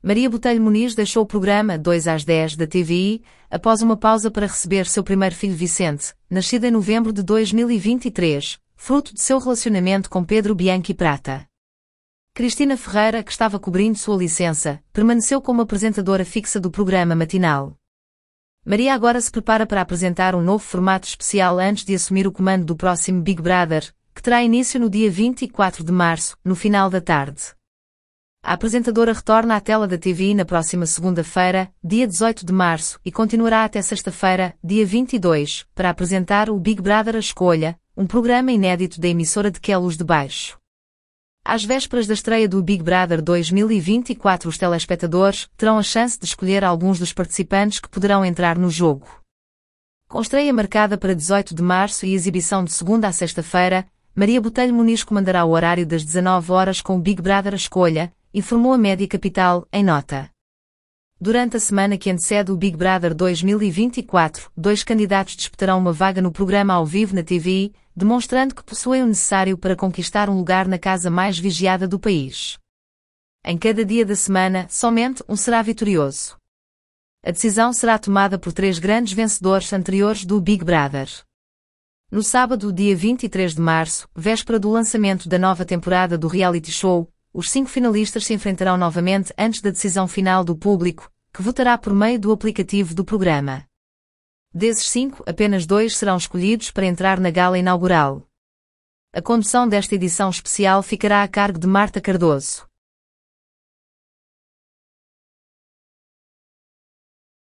Maria Botelho Muniz deixou o programa 2 às 10 da TVI, após uma pausa para receber seu primeiro filho Vicente, nascido em novembro de 2023, fruto de seu relacionamento com Pedro Bianchi Prata. Cristina Ferreira, que estava cobrindo sua licença, permaneceu como apresentadora fixa do programa matinal. Maria agora se prepara para apresentar um novo formato especial antes de assumir o comando do próximo Big Brother, que terá início no dia 24 de março, no final da tarde. A apresentadora retorna à tela da TV na próxima segunda-feira, dia 18 de março, e continuará até sexta-feira, dia 22, para apresentar o Big Brother A Escolha, um programa inédito da emissora de Queluz é de Baixo. Às vésperas da estreia do Big Brother 2024, os telespectadores terão a chance de escolher alguns dos participantes que poderão entrar no jogo. Com estreia marcada para 18 de março e exibição de segunda a sexta-feira, Maria Botelho Muniz comandará o horário das 19 horas com o Big Brother a escolha, informou a Média Capital, em nota. Durante a semana que antecede o Big Brother 2024, dois candidatos disputarão uma vaga no programa ao vivo na TV, demonstrando que possuem o necessário para conquistar um lugar na casa mais vigiada do país. Em cada dia da semana, somente um será vitorioso. A decisão será tomada por três grandes vencedores anteriores do Big Brother. No sábado, dia 23 de março, véspera do lançamento da nova temporada do reality show, os cinco finalistas se enfrentarão novamente antes da decisão final do público, que votará por meio do aplicativo do programa. Desses cinco, apenas dois serão escolhidos para entrar na gala inaugural. A condução desta edição especial ficará a cargo de Marta Cardoso.